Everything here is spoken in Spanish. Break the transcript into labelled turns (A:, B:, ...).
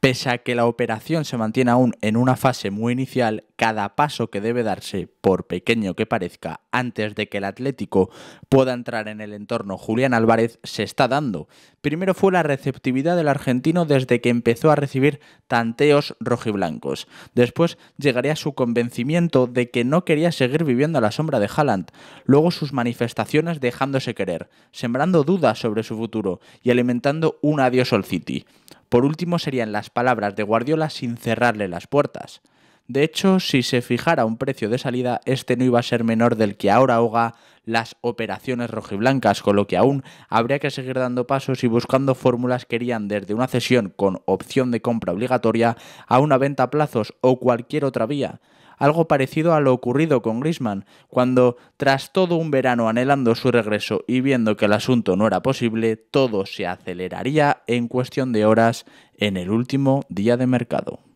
A: Pese a que la operación se mantiene aún en una fase muy inicial, cada paso que debe darse, por pequeño que parezca, antes de que el Atlético pueda entrar en el entorno Julián Álvarez, se está dando. Primero fue la receptividad del argentino desde que empezó a recibir tanteos rojiblancos. Después llegaría su convencimiento de que no quería seguir viviendo a la sombra de Haaland. Luego sus manifestaciones dejándose querer, sembrando dudas sobre su futuro y alimentando un adiós al City. Por último serían las palabras de Guardiola sin cerrarle las puertas. De hecho, si se fijara un precio de salida, este no iba a ser menor del que ahora ahoga las operaciones rojiblancas, con lo que aún habría que seguir dando pasos y buscando fórmulas que irían desde una cesión con opción de compra obligatoria a una venta a plazos o cualquier otra vía algo parecido a lo ocurrido con Grisman, cuando, tras todo un verano anhelando su regreso y viendo que el asunto no era posible, todo se aceleraría en cuestión de horas en el último día de mercado.